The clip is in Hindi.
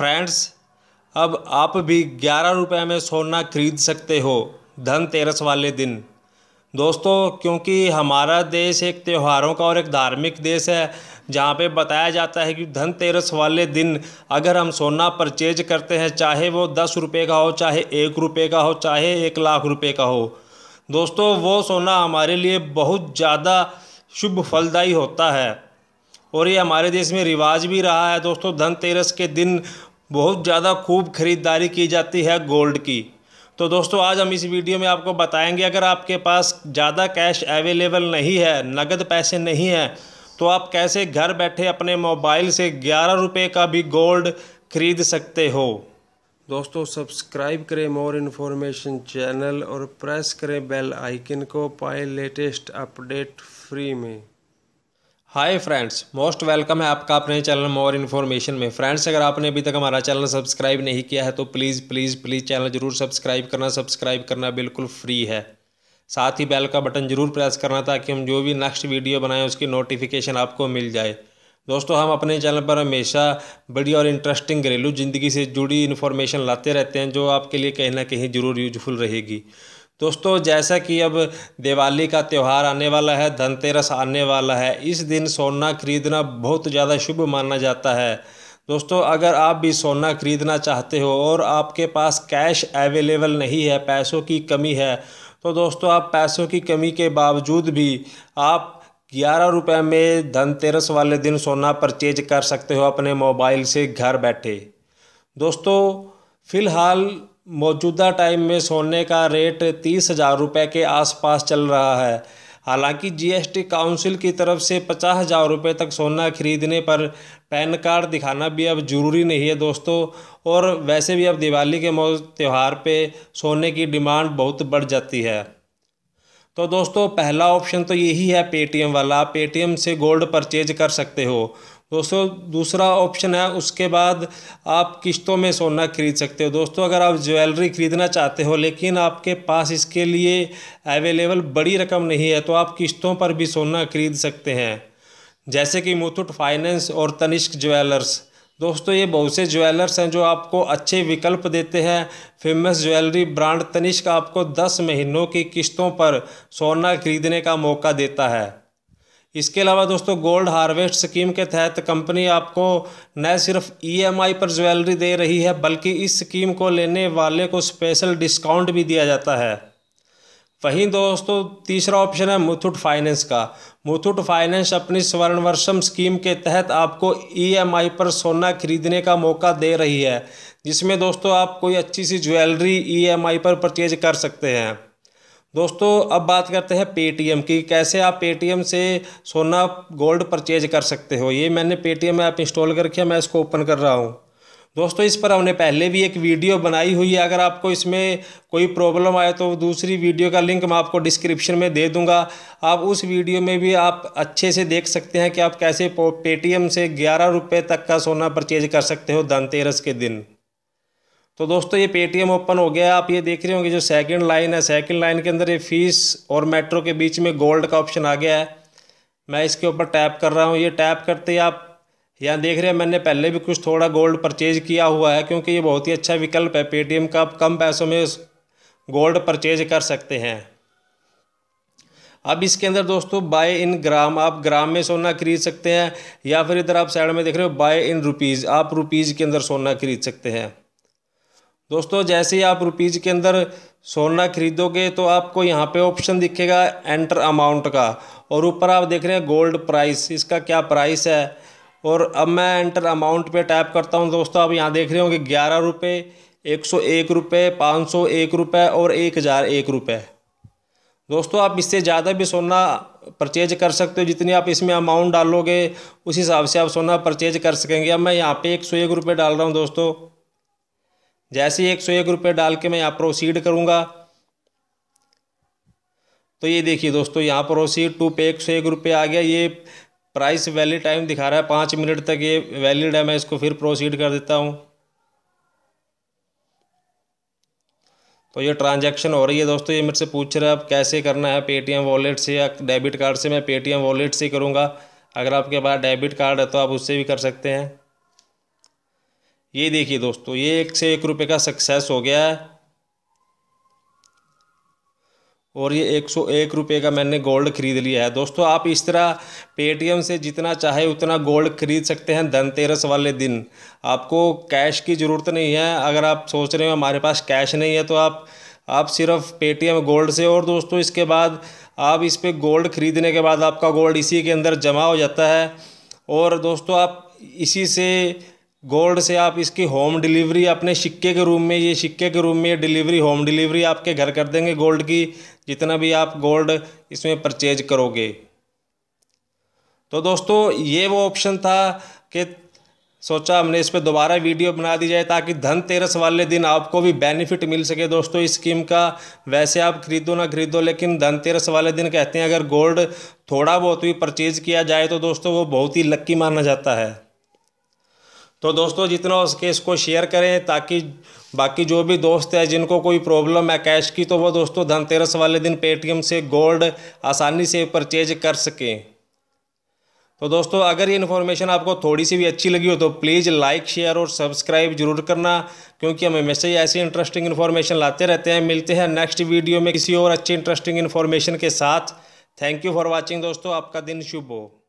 फ्रेंड्स अब आप भी ग्यारह रुपये में सोना खरीद सकते हो धनतेरस वाले दिन दोस्तों क्योंकि हमारा देश एक त्योहारों का और एक धार्मिक देश है जहाँ पे बताया जाता है कि धनतेरस वाले दिन अगर हम सोना परचेज करते हैं चाहे वो दस रुपये का हो चाहे एक रुपये का हो चाहे एक लाख रुपये का हो दोस्तों वो सोना हमारे लिए बहुत ज़्यादा शुभ फलदायी होता है और ये हमारे देश में रिवाज भी रहा है दोस्तों धनतेरस के दिन बहुत ज़्यादा खूब खरीदारी की जाती है गोल्ड की तो दोस्तों आज हम इस वीडियो में आपको बताएंगे अगर आपके पास ज़्यादा कैश अवेलेबल नहीं है नगद पैसे नहीं हैं तो आप कैसे घर बैठे अपने मोबाइल से ग्यारह रुपये का भी गोल्ड खरीद सकते हो दोस्तों सब्सक्राइब करें मोर इन्फॉर्मेशन चैनल और प्रेस करें बेल आइकन को पाएँ लेटेस्ट अपडेट फ्री में हाय फ्रेंड्स मोस्ट वेलकम है आपका अपने चैनल मोर इन्फॉर्मेशन में फ्रेंड्स अगर आपने अभी तक हमारा चैनल सब्सक्राइब नहीं किया है तो प्लीज़ प्लीज़ प्लीज़ चैनल जरूर सब्सक्राइब करना सब्सक्राइब करना बिल्कुल फ्री है साथ ही बेल का बटन जरूर प्रेस करना ताकि हम जो भी नेक्स्ट वीडियो बनाएं उसकी नोटिफिकेशन आपको मिल जाए दोस्तों हम अपने चैनल पर हमेशा बड़ी और इंटरेस्टिंग घरेलू ज़िंदगी से जुड़ी इन्फॉर्मेशन लाते रहते हैं जो आपके लिए कहीं ना कहीं ज़रूर यूजफुल रहेगी दोस्तों जैसा कि अब दिवाली का त्यौहार आने वाला है धनतेरस आने वाला है इस दिन सोना खरीदना बहुत ज़्यादा शुभ माना जाता है दोस्तों अगर आप भी सोना खरीदना चाहते हो और आपके पास कैश अवेलेबल नहीं है पैसों की कमी है तो दोस्तों आप पैसों की कमी के बावजूद भी आप ग्यारह रुपये में धनतेरस वाले दिन सोना परचेज कर सकते हो अपने मोबाइल से घर बैठे दोस्तों फ़िलहाल मौजूदा टाइम में सोने का रेट तीस हज़ार रुपये के आसपास चल रहा है हालांकि जीएसटी काउंसिल की तरफ से पचास हज़ार रुपये तक सोना खरीदने पर पैन कार्ड दिखाना भी अब ज़रूरी नहीं है दोस्तों और वैसे भी अब दिवाली के त्यौहार पे सोने की डिमांड बहुत बढ़ जाती है तो दोस्तों पहला ऑप्शन तो यही है पेटीएम वाला पेटीएम से गोल्ड परचेज कर सकते हो दोस्तों दूसरा ऑप्शन है उसके बाद आप किस्तों में सोना खरीद सकते हो दोस्तों अगर आप ज्वेलरी खरीदना चाहते हो लेकिन आपके पास इसके लिए अवेलेबल बड़ी रकम नहीं है तो आप किस्तों पर भी सोना खरीद सकते हैं जैसे कि मुथुट फाइनेंस और तनिष्क ज्वेलर्स दोस्तों ये बहुत से ज्वेलर्स हैं जो आपको अच्छे विकल्प देते हैं फेमस ज्वेलरी ब्रांड तनिष्क आपको दस महीनों की किस्तों पर सोना खरीदने का मौका देता है इसके अलावा दोस्तों गोल्ड हार्वेस्ट स्कीम के तहत कंपनी आपको न सिर्फ ईएमआई e पर ज्वेलरी दे रही है बल्कि इस स्कीम को लेने वाले को स्पेशल डिस्काउंट भी दिया जाता है वहीं दोस्तों तीसरा ऑप्शन है मुथुट फाइनेंस का मुथुट फाइनेंस अपनी स्वर्ण वर्षम स्कीम के तहत आपको ईएमआई e पर सोना खरीदने का मौका दे रही है जिसमें दोस्तों आप कोई अच्छी सी ज्वेलरी ईएमआई e पर परचेज कर सकते हैं दोस्तों अब बात करते हैं पेटीएम की कैसे आप पेटीएम से सोना गोल्ड परचेज कर सकते हो ये मैंने पेटीएम ऐप इंस्टॉल कर रखी मैं इसको ओपन कर रहा हूँ दोस्तों इस पर हमने पहले भी एक वीडियो बनाई हुई है अगर आपको इसमें कोई प्रॉब्लम आए तो दूसरी वीडियो का लिंक मैं आपको डिस्क्रिप्शन में दे दूंगा आप उस वीडियो में भी आप अच्छे से देख सकते हैं कि आप कैसे पेटीएम से ग्यारह रुपये तक का सोना परचेज कर सकते हो धनतेरस के दिन तो दोस्तों ये पेटीएम ओपन हो गया आप ये देख रहे होंगे जो सेकंड लाइन है सेकंड लाइन के अंदर ये फीस और मेट्रो के बीच में गोल्ड का ऑप्शन आ गया है मैं इसके ऊपर टैप कर रहा हूँ ये टैप करते ही आप यहाँ देख रहे हैं मैंने पहले भी कुछ थोड़ा गोल्ड परचेज किया हुआ है क्योंकि ये बहुत ही अच्छा विकल्प है पेटीएम का आप कम पैसों में गोल्ड परचेज कर सकते हैं अब इसके अंदर दोस्तों बाय इन ग्राम आप ग्राम में सोना खरीद सकते हैं या फिर इधर आप साइड में देख रहे हो बाय इन रुपीज़ आप रुपीज़ के अंदर सोना खरीद सकते हैं दोस्तों जैसे ही आप रुपीज़ के अंदर सोना खरीदोगे तो आपको यहाँ पे ऑप्शन दिखेगा एंटर अमाउंट का और ऊपर आप देख रहे हैं गोल्ड प्राइस इसका क्या प्राइस है और अब मैं एंटर अमाउंट पे टैप करता हूँ दोस्तों आप यहाँ देख रहे होंगे ग्यारह रुपये एक सौ एक रुपये पाँच सौ एक रुपये और एक हज़ार एक रुपये दोस्तों आप इससे ज़्यादा भी सोना परचेज कर सकते हो जितनी आप इसमें अमाउंट डालोगे उस हिसाब से आप सोना परचेज कर सकेंगे अब मैं यहाँ पे एक सौ एक रुपये डाल रहा हूँ दोस्तों जैसे ही एक सौ एक रुपये डाल के मैं यहाँ प्रोसीड करूँगा तो ये देखिए दोस्तों यहाँ प्रोसीड टू पे एक सौ एक रुपये आ गया ये प्राइस वैलिड टाइम दिखा रहा है पाँच मिनट तक ये वैलिड है मैं इसको फिर प्रोसीड कर देता हूँ तो ये ट्रांजैक्शन हो रही है दोस्तों ये मेरे से पूछ रहा है अब कैसे करना है पेटीएम वॉलेट से या डेबिट कार्ड से मैं पेटीएम वॉलेट से करूँगा अगर आपके पास डेबिट कार्ड है तो आप उससे भी कर सकते हैं ये देखिए दोस्तों ये एक से एक रुपये का सक्सेस हो गया है और ये एक सौ एक रुपये का मैंने गोल्ड खरीद लिया है दोस्तों आप इस तरह पेटीएम से जितना चाहे उतना गोल्ड खरीद सकते हैं धनतेरस वाले दिन आपको कैश की ज़रूरत नहीं है अगर आप सोच रहे हो हमारे पास कैश नहीं है तो आप आप सिर्फ पेटीएम गोल्ड से और दोस्तों इसके बाद आप इस पर गोल्ड ख़रीदने के बाद आपका गोल्ड इसी के अंदर जमा हो जाता है और दोस्तों आप इसी से गोल्ड से आप इसकी होम डिलीवरी अपने सिक्के के रूम में ये सिक्के के रूम में ये डिलीवरी होम डिलीवरी आपके घर कर देंगे गोल्ड की जितना भी आप गोल्ड इसमें परचेज करोगे तो दोस्तों ये वो ऑप्शन था कि सोचा हमने इस पर दोबारा वीडियो बना दी जाए ताकि धनतेरस वाले दिन आपको भी बेनिफिट मिल सके दोस्तों इस स्कीम का वैसे आप खरीदो ना खरीदो लेकिन धनतेरस वाले दिन कहते हैं अगर गोल्ड थोड़ा बहुत भी परचेज़ किया जाए तो दोस्तों वो बहुत ही लक्की माना जाता है तो दोस्तों जितना हो सके इसको शेयर करें ताकि बाकी जो भी दोस्त है जिनको कोई प्रॉब्लम है कैश की तो वो दोस्तों धनतेरस वाले दिन पेटीएम से गोल्ड आसानी से परचेज कर सकें तो दोस्तों अगर ये इन्फॉर्मेशन आपको थोड़ी सी भी अच्छी लगी हो तो प्लीज़ लाइक शेयर और सब्सक्राइब जरूर करना क्योंकि हमें हमेशा ही ऐसी इंटरेस्टिंग इन्फॉर्मेशन लाते रहते हैं मिलते हैं नेक्स्ट वीडियो में किसी और अच्छी इंटरेस्टिंग इन्फॉर्मेशन के साथ थैंक यू फॉर वॉचिंग दोस्तों आपका दिन शुभ हो